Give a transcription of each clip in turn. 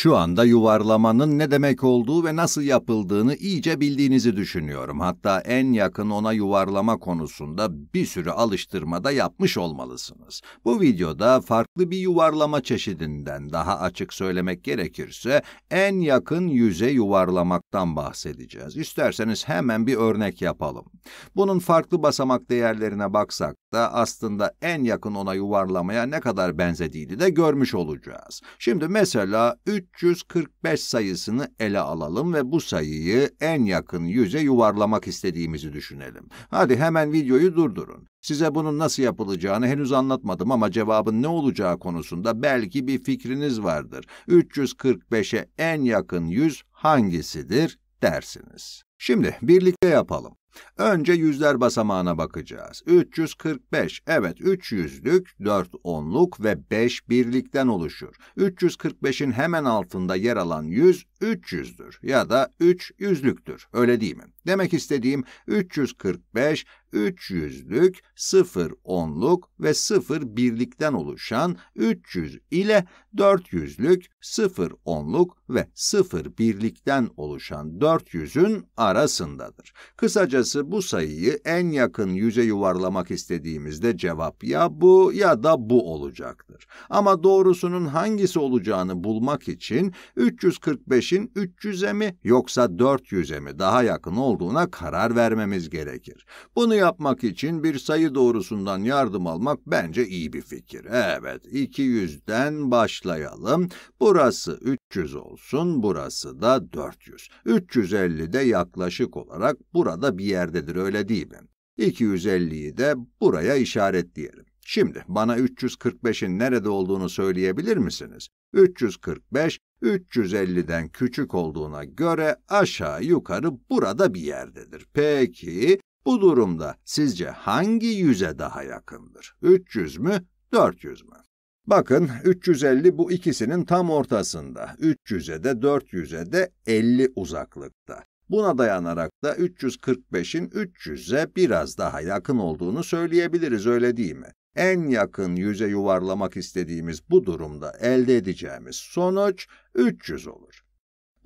Şu anda yuvarlamanın ne demek olduğu ve nasıl yapıldığını iyice bildiğinizi düşünüyorum. Hatta en yakın ona yuvarlama konusunda bir sürü alıştırma da yapmış olmalısınız. Bu videoda farklı bir yuvarlama çeşidinden daha açık söylemek gerekirse en yakın yüze yuvarlamaktan bahsedeceğiz. İsterseniz hemen bir örnek yapalım. Bunun farklı basamak değerlerine baksak da aslında en yakın ona yuvarlamaya ne kadar benzediğini de görmüş olacağız. Şimdi mesela 3 345 sayısını ele alalım ve bu sayıyı en yakın yüze yuvarlamak istediğimizi düşünelim. Hadi hemen videoyu durdurun. Size bunun nasıl yapılacağını henüz anlatmadım ama cevabın ne olacağı konusunda belki bir fikriniz vardır. 345'e en yakın yüz hangisidir dersiniz. Şimdi birlikte yapalım. Önce yüzler basamağına bakacağız. 345, evet 3 yüzlük, 4 onluk ve 5 birlikten oluşur. 345'in hemen altında yer alan yüz 300'dür ya da 3 yüzlüktür, öyle değil mi? Demek istediğim 345, 3 yüzlük, 0 onluk ve 0 birlikten oluşan 300 ile 4 yüzlük, 0 onluk ve 0 birlikten oluşan 400'ün arasındadır. Kısacası bu sayıyı en yakın yüze yuvarlamak istediğimizde cevap ya bu ya da bu olacaktır. Ama doğrusunun hangisi olacağını bulmak için 345'in 300'e mi yoksa 400'e mi daha yakın olduğuna karar vermemiz gerekir. Bunu yapmak için bir sayı doğrusundan yardım almak bence iyi bir fikir. Evet, 200'den başlayalım. Burası 300 olsun, burası da 400. 350 de yaklaşık olarak burada bir yerdedir, öyle değil mi? 250'yi de buraya işaretleyelim. Şimdi bana 345'in nerede olduğunu söyleyebilir misiniz? 345, 350'den küçük olduğuna göre aşağı yukarı burada bir yerdedir. Peki, bu durumda sizce hangi yüze daha yakındır? 300 mü, 400 mü? Bakın 350 bu ikisinin tam ortasında. 300'e de 400'e de 50 uzaklıkta. Buna dayanarak da 345'in 300'e biraz daha yakın olduğunu söyleyebiliriz öyle değil mi? En yakın yüze yuvarlamak istediğimiz bu durumda elde edeceğimiz sonuç 300 olur.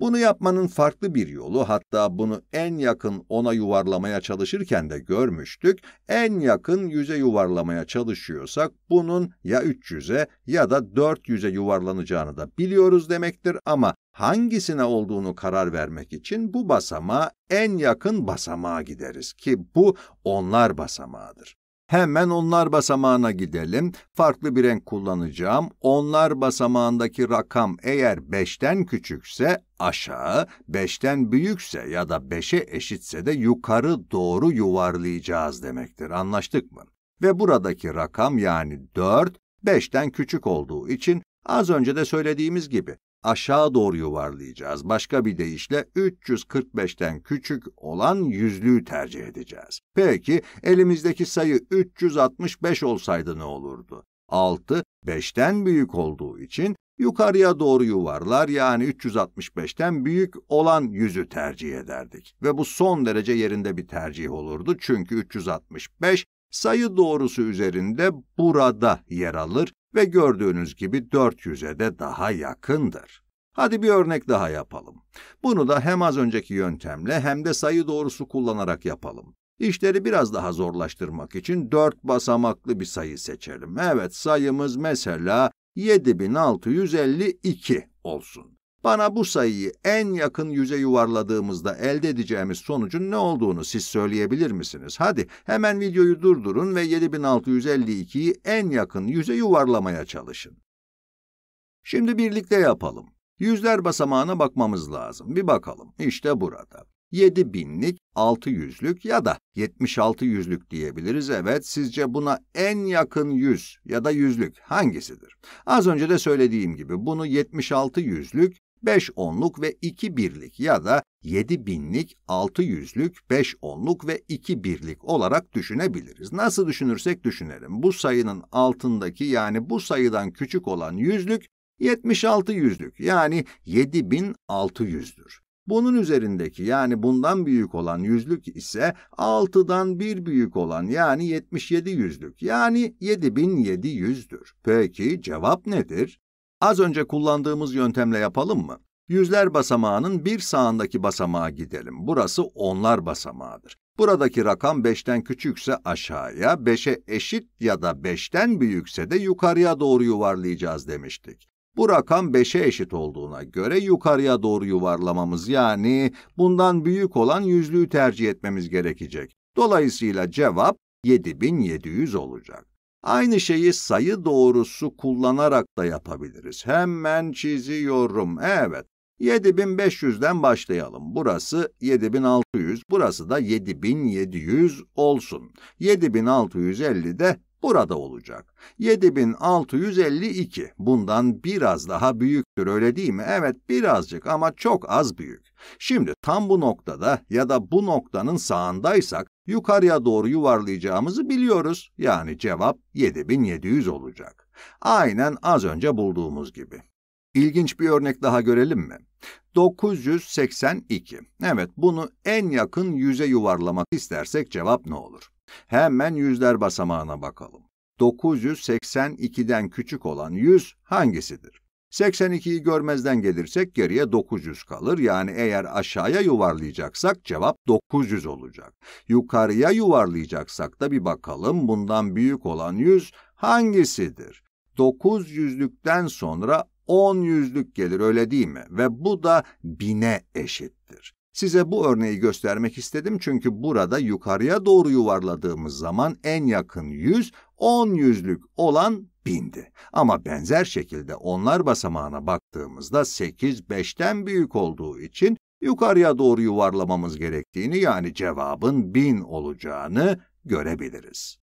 Bunu yapmanın farklı bir yolu hatta bunu en yakın ona yuvarlamaya çalışırken de görmüştük. En yakın yüze yuvarlamaya çalışıyorsak bunun ya 300'e ya da 400'e yuvarlanacağını da biliyoruz demektir ama hangisine olduğunu karar vermek için bu basamağa en yakın basamağa gideriz ki bu onlar basamağıdır. Hemen onlar basamağına gidelim. Farklı bir renk kullanacağım. Onlar basamağındaki rakam eğer 5'ten küçükse aşağı, 5'ten büyükse ya da 5'e eşitse de yukarı doğru yuvarlayacağız demektir. Anlaştık mı? Ve buradaki rakam yani 4, 5'ten küçük olduğu için az önce de söylediğimiz gibi aşağı doğru yuvarlayacağız. Başka bir deyişle 345'ten küçük olan yüzlüğü tercih edeceğiz. Peki elimizdeki sayı 365 olsaydı ne olurdu? 6 5'ten büyük olduğu için yukarıya doğru yuvarlar yani 365'ten büyük olan yüzü tercih ederdik. Ve bu son derece yerinde bir tercih olurdu çünkü 365 sayı doğrusu üzerinde burada yer alır ve gördüğünüz gibi 400'e de daha yakındır. Hadi bir örnek daha yapalım. Bunu da hem az önceki yöntemle hem de sayı doğrusu kullanarak yapalım. İşleri biraz daha zorlaştırmak için 4 basamaklı bir sayı seçelim. Evet sayımız mesela 7652 olsun. Bana bu sayıyı en yakın yüze yuvarladığımızda elde edeceğimiz sonucun ne olduğunu siz söyleyebilir misiniz? Hadi hemen videoyu durdurun ve 7652'yi en yakın yüze yuvarlamaya çalışın. Şimdi birlikte yapalım. Yüzler basamağına bakmamız lazım. Bir bakalım. İşte burada. 7 600'lük ya da 76 yüzlük diyebiliriz. Evet, sizce buna en yakın yüz ya da yüzlük hangisidir? Az önce de söylediğim gibi bunu 76 yüzlük 5 onluk ve 2 birlik ya da 7 binlik, 6 yüzlük, 5 onluk ve 2 birlik olarak düşünebiliriz. Nasıl düşünürsek düşünelim. Bu sayının altındaki yani bu sayıdan küçük olan yüzlük 76 yüzlük yani 7600'dür. Bunun üzerindeki yani bundan büyük olan yüzlük ise 6'dan bir büyük olan yani 77 yüzlük yani 7700'dür. Peki cevap nedir? Az önce kullandığımız yöntemle yapalım mı? Yüzler basamağının bir sağındaki basamağa gidelim. Burası onlar basamağıdır. Buradaki rakam 5'ten küçükse aşağıya, 5'e eşit ya da 5'ten büyükse de yukarıya doğru yuvarlayacağız demiştik. Bu rakam 5'e eşit olduğuna göre yukarıya doğru yuvarlamamız yani bundan büyük olan yüzlüğü tercih etmemiz gerekecek. Dolayısıyla cevap 7700 olacak. Aynı şeyi sayı doğrusu kullanarak da yapabiliriz. Hemen çiziyorum. Evet. 7500'den başlayalım. Burası 7600, burası da 7700 olsun. 7650 de burada olacak. 7652 bundan biraz daha büyüktür öyle değil mi? Evet birazcık ama çok az büyük. Şimdi tam bu noktada ya da bu noktanın sağındaysak yukarıya doğru yuvarlayacağımızı biliyoruz. Yani cevap 7700 olacak. Aynen az önce bulduğumuz gibi. İlginç bir örnek daha görelim mi? 982. Evet, bunu en yakın yüze yuvarlamak istersek cevap ne olur? Hemen yüzler basamağına bakalım. 982'den küçük olan yüz hangisidir? 82'yi görmezden gelirsek geriye 900 kalır. Yani eğer aşağıya yuvarlayacaksak cevap 900 olacak. Yukarıya yuvarlayacaksak da bir bakalım bundan büyük olan 100 hangisidir? 900'lükten sonra 10 yüzlük gelir öyle değil mi? Ve bu da bine eşittir. Size bu örneği göstermek istedim çünkü burada yukarıya doğru yuvarladığımız zaman en yakın 100, 10 yüzlük olan bindi. Ama benzer şekilde onlar basamağına baktığımızda 8 5'ten büyük olduğu için yukarıya doğru yuvarlamamız gerektiğini yani cevabın 1000 olacağını görebiliriz.